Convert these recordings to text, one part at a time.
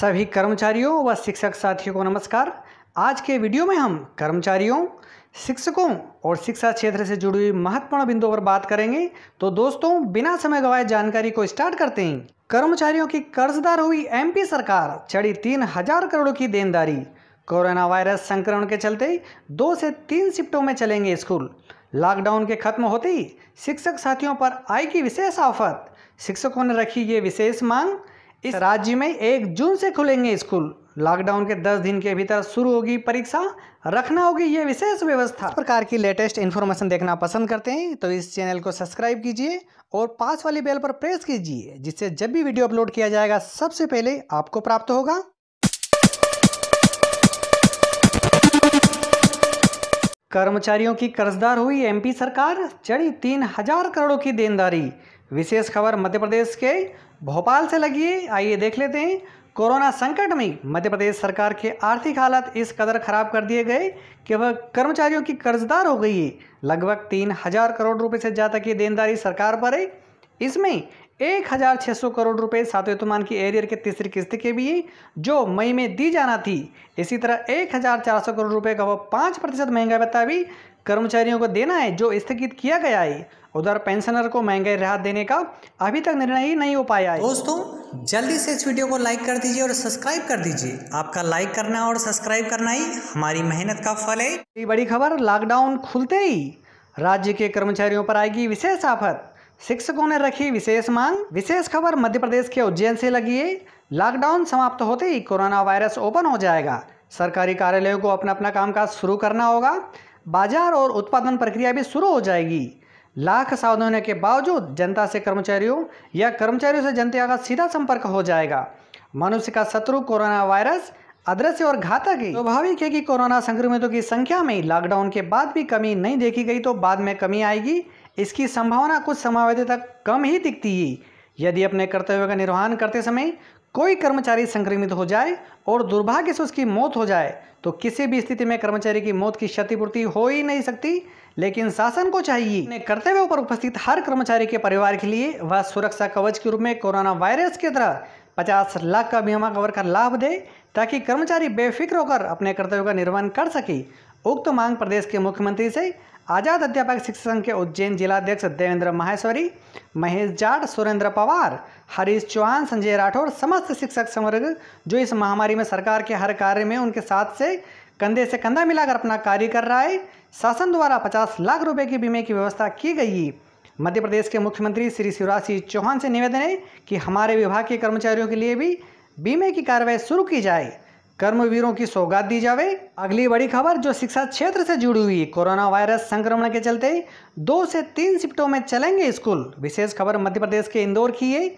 सभी कर्मचारियों व शिक्षक साथियों को नमस्कार आज के वीडियो में हम कर्मचारियों शिक्षकों और शिक्षा क्षेत्र से जुड़ी हुई महत्वपूर्ण बिंदुओं पर बात करेंगे तो दोस्तों बिना समय गवाए जानकारी को स्टार्ट करते हैं कर्मचारियों की कर्जदार हुई एमपी सरकार चढ़ी तीन हजार करोड़ की देनदारी कोरोना वायरस संक्रमण के चलते दो से तीन शिफ्टों में चलेंगे स्कूल लॉकडाउन के खत्म होते ही शिक्षक साथियों पर आई की विशेष आफत शिक्षकों ने रखी ये विशेष मांग इस राज्य में एक जून से खुलेंगे स्कूल लॉकडाउन के दस दिन के भीतर शुरू होगी परीक्षा रखना होगी ये विशेष व्यवस्था प्रकार की लेटेस्ट इन्फॉर्मेशन देखना पसंद करते हैं तो इस चैनल को सब्सक्राइब कीजिए और पास वाली बेल पर प्रेस कीजिए जिससे जब भी वीडियो अपलोड किया जाएगा सबसे पहले आपको प्राप्त होगा कर्मचारियों की कर्जदार हुई एमपी सरकार चढ़ी तीन हजार करोड़ों की देनदारी विशेष खबर मध्य प्रदेश के भोपाल से लगी है आइए देख लेते हैं कोरोना संकट में मध्य प्रदेश सरकार के आर्थिक हालत इस कदर खराब कर दिए गए कि वह कर्मचारियों की कर्जदार हो गई है लगभग तीन हजार करोड़ रुपए से ज़्यादा की देनदारी सरकार पर है इसमें एक हज़ार छः सौ करोड़ रुपए सातवें तुमान की एरियर के तीसरी किस्त के भी जो मई में दी जाना थी इसी तरह एक हज़ार चार सौ करोड़ रुपए का वह पाँच प्रतिशत महंगाई भत्ता भी कर्मचारियों को देना है जो स्थगित किया गया है उधर पेंशनर को महंगाई राहत देने का अभी तक निर्णय ही नहीं हो पाया है दोस्तों जल्दी से इस वीडियो को लाइक कर दीजिए और सब्सक्राइब कर दीजिए आपका लाइक करना और सब्सक्राइब करना ही हमारी मेहनत का फल है बड़ी खबर लॉकडाउन खुलते ही राज्य के कर्मचारियों पर आएगी विशेष आफत शिक्षकों ने रखी विशेष मांग विशेष खबर मध्य प्रदेश के उज्जैन से लगी है लॉकडाउन समाप्त होते ही कोरोना वायरस ओपन हो जाएगा सरकारी कार्यालयों को अपना अपना कामकाज शुरू करना होगा बाजार और उत्पादन प्रक्रिया भी शुरू हो जाएगी लाख सावधानियों के बावजूद जनता से कर्मचारियों या कर्मचारियों से जनता का सीधा संपर्क हो जाएगा मनुष्य का शत्रु कोरोना वायरस अदृश्य और घातक है स्वाभाविक है कि कोरोना संक्रमितों की संख्या में लॉकडाउन के बाद भी कमी नहीं देखी गई तो बाद में कमी आएगी इसकी संभावना कुछ समावधि तक कम ही दिखती है यदि अपने कर्तव्य का निर्वहन करते समय कोई कर्मचारी संक्रमित हो जाए और दुर्भाग्य से उसकी मौत हो जाए तो किसी भी स्थिति में कर्मचारी की मौत की क्षतिपूर्ति हो ही नहीं सकती लेकिन शासन को चाहिए अपने कर्तव्य पर उपस्थित हर कर्मचारी के परिवार के लिए वह सुरक्षा कवच के रूप में कोरोना वायरस की तरह पचास लाख का बीमा कवर का लाभ दे ताकि कर्मचारी बेफिक्र होकर अपने कर्तव्य का निर्वहन कर सके उक्त मांग प्रदेश के मुख्यमंत्री से आज़ाद अध्यापक शिक्षक संघ के उज्जैन जिलाध्यक्ष देवेंद्र माहेश्वरी महेश जाट सुरेंद्र पवार हरीश चौहान संजय राठौर समस्त शिक्षक समर्ग जो इस महामारी में सरकार के हर कार्य में उनके साथ से कंधे से कंधा मिलाकर अपना कार्य कर रहा है शासन द्वारा पचास लाख रुपए की बीमे की व्यवस्था की गई मध्य प्रदेश के मुख्यमंत्री श्री शिवराज सिंह चौहान से निवेदन है कि हमारे विभाग के कर्मचारियों के लिए भी बीमे की कार्रवाई शुरू की जाए कर्मवीरों की सौगात दी जावे अगली बड़ी खबर जो शिक्षा क्षेत्र से जुड़ी हुई कोरोना वायरस संक्रमण के चलते दो से तीन शिफ्टों में चलेंगे स्कूल विशेष खबर मध्य प्रदेश के इंदौर की है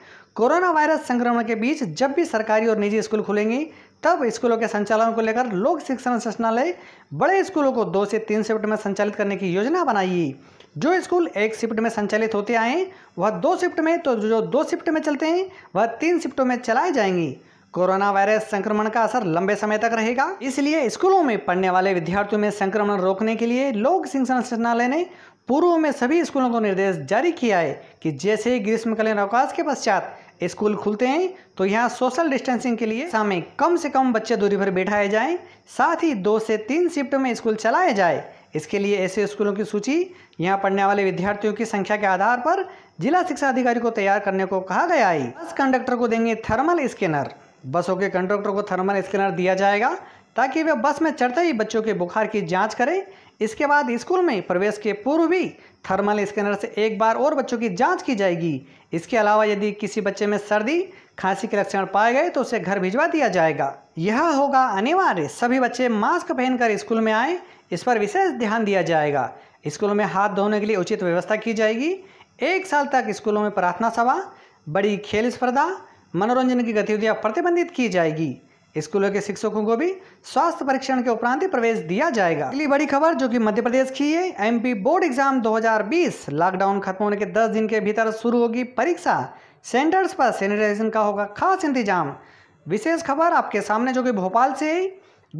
कोरोना वायरस संक्रमण के बीच जब भी सरकारी और निजी स्कूल खुलेंगे तब स्कूलों के संचालन को लेकर लोक शिक्षण संचालय बड़े स्कूलों को दो से तीन शिफ्ट में संचालित करने की योजना बनाई जो स्कूल एक शिफ्ट में संचालित होते आए वह दो शिफ्ट में तो जो दो शिफ्ट में चलते हैं वह तीन शिफ्टों में चलाए जाएंगे कोरोना वायरस संक्रमण का असर लंबे समय तक रहेगा इसलिए स्कूलों में पढ़ने वाले विद्यार्थियों में संक्रमण रोकने के लिए लोक शिक्षण संचालय ने पूर्व में सभी स्कूलों को निर्देश जारी किया है कि जैसे ही ग्रीष्मकालीन अवकाश के पश्चात स्कूल खुलते हैं तो यहाँ सोशल डिस्टेंसिंग के लिए सामने कम से कम बच्चे दूरी पर बैठाए जाएं साथ ही दो से तीन शिफ्ट में स्कूल चलाए जाए इसके लिए ऐसे स्कूलों की सूची यहाँ पढ़ने वाले विद्यार्थियों की संख्या के आधार पर जिला शिक्षा अधिकारी को तैयार करने को कहा गया है बस कंडक्टर को देंगे थर्मल स्कैनर बसों के कंडक्टर को थर्मल स्कैनर दिया जाएगा ताकि वे बस में चढ़ते ही बच्चों के बुखार की जांच करें इसके बाद स्कूल में प्रवेश के पूर्व भी थर्मल स्कैनर से एक बार और बच्चों की जांच की जाएगी इसके अलावा यदि किसी बच्चे में सर्दी खांसी के लक्षण पाए गए तो उसे घर भिजवा दिया जाएगा यह होगा अनिवार्य सभी बच्चे मास्क पहनकर स्कूल में आए इस पर विशेष ध्यान दिया जाएगा स्कूलों में हाथ धोने के लिए उचित व्यवस्था की जाएगी एक साल तक स्कूलों में प्रार्थना सभा बड़ी खेल स्पर्धा मनोरंजन की गतिविधियां प्रतिबंधित की जाएगी स्कूलों के शिक्षकों को भी स्वास्थ्य परीक्षण के उपरांत प्रवेश दिया जाएगा अगली बड़ी खबर जो कि मध्य प्रदेश की है एमपी बोर्ड एग्जाम 2020 लॉकडाउन खत्म होने के 10 दिन के भीतर शुरू होगी परीक्षा सेंटर्स पर सैनिटाइजेशन का होगा खास इंतजाम विशेष खबर आपके सामने जो कि भोपाल से है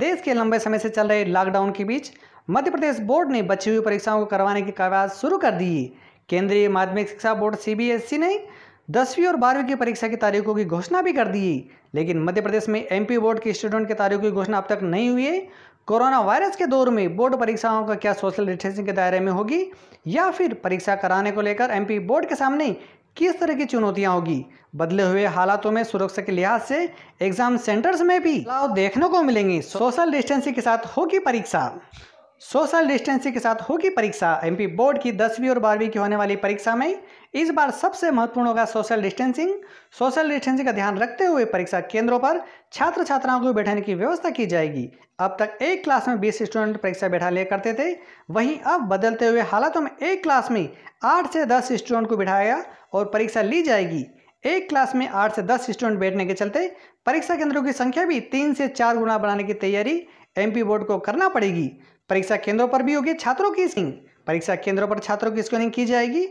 देश के लंबे समय से चल रहे लॉकडाउन के बीच मध्य प्रदेश बोर्ड ने बची हुई परीक्षाओं को करवाने की कवायद शुरू कर दी केंद्रीय माध्यमिक शिक्षा बोर्ड सी e ने दसवीं और बारहवीं की परीक्षा की तारीखों की घोषणा भी कर दी लेकिन मध्य प्रदेश में एमपी बोर्ड के स्टूडेंट की तारीखों की घोषणा अब तक नहीं हुई है कोरोना वायरस के दौर में बोर्ड परीक्षाओं का क्या सोशल डिस्टेंसिंग के दायरे में होगी या फिर परीक्षा कराने को लेकर एमपी बोर्ड के सामने किस तरह की चुनौतियां होगी बदले हुए हालातों में सुरक्षा के लिहाज से एग्जाम सेंटर्स में भी देखने को मिलेंगे सोशल डिस्टेंसिंग के साथ होगी परीक्षा सोशल डिस्टेंसिंग के साथ होगी परीक्षा एमपी बोर्ड की दसवीं और बारहवीं की होने वाली परीक्षा में इस बार सबसे महत्वपूर्ण होगा सोशल डिस्टेंसिंग सोशल डिस्टेंसिंग का ध्यान रखते हुए परीक्षा केंद्रों पर छात्र छात्राओं को बैठाने की व्यवस्था की जाएगी अब तक एक क्लास में बीस स्टूडेंट परीक्षा बैठा लिया करते थे वहीं अब बदलते हुए हालातों में एक क्लास में आठ से दस स्टूडेंट को बैठाया और परीक्षा ली जाएगी एक क्लास में आठ से दस स्टूडेंट बैठने के चलते परीक्षा केंद्रों की संख्या भी तीन से चार गुना बढ़ाने की तैयारी एमपी बोर्ड को करना पड़ेगी परीक्षा केंद्रों पर भी होगी छात्रों की स्क्रीनिंग परीक्षा केंद्रों पर छात्रों की स्क्रीनिंग की जाएगी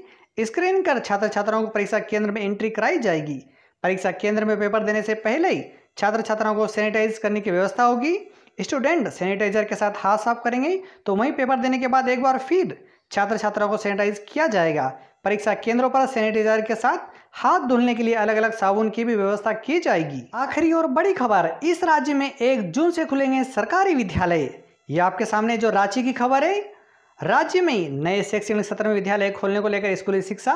स्क्रीन कर छात्र छात्राओं को परीक्षा केंद्र में एंट्री कराई जाएगी परीक्षा केंद्र में पेपर देने से पहले ही छात्र छात्राओं को सैनिटाइज करने की व्यवस्था होगी स्टूडेंट सैनिटाइजर के साथ हाथ साफ करेंगे तो वहीं पेपर देने के बाद एक बार फिर छात्र छात्राओं को सैनिटाइज किया जाएगा परीक्षा केंद्रों पर सैनिटाइजर के साथ हाथ धुलने के लिए अलग अलग साबुन की भी व्यवस्था की जाएगी आखिरी और बड़ी खबर इस राज्य में एक जून से खुलेंगे सरकारी विद्यालय ये आपके सामने जो रांची की खबर है राज्य में नए शैक्षणिक सत्र में विद्यालय खोलने को लेकर स्कूली शिक्षा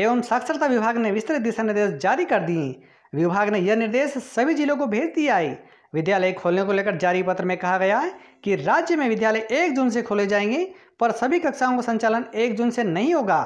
एवं साक्षरता विभाग ने विस्तृत दिशा निर्देश जारी कर दिए विभाग ने यह निर्देश सभी जिलों को भेज दिया है विद्यालय खोलने को लेकर जारी पत्र में कहा गया है कि राज्य में विद्यालय एक जून से खोले जाएंगे पर सभी कक्षाओं का संचालन एक जून से नहीं होगा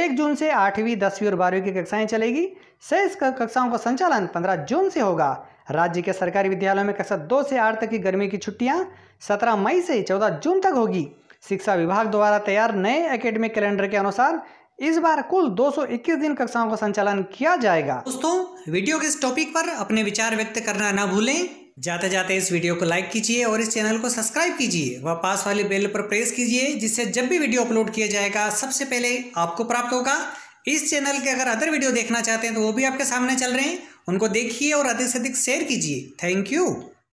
एक जून से आठवीं दसवीं और बारहवीं की कक्षाएं चलेगी शेष कक्षाओं का संचालन पंद्रह जून से होगा राज्य के सरकारी विद्यालयों में कक्षा दो से आठ तक की गर्मी की छुट्टियां सत्रह मई से चौदह जून तक होगी शिक्षा विभाग द्वारा तैयार नए एकेडमिक कैलेंडर के अनुसार इस बार कुल 221 दिन कक्षाओं का संचालन किया जाएगा दोस्तों वीडियो के इस टॉपिक पर अपने विचार व्यक्त करना ना भूलें जाते जाते इस वीडियो को लाइक कीजिए और इस चैनल को सब्सक्राइब कीजिए व पास वाले बेल पर प्रेस कीजिए जिससे जब भी वीडियो अपलोड किया जाएगा सबसे पहले आपको प्राप्त होगा इस चैनल के अगर अदर वीडियो देखना चाहते हैं तो वो भी आपके सामने चल रहे हैं उनको देखिए और अधिक से अधिक शेयर कीजिए थैंक यू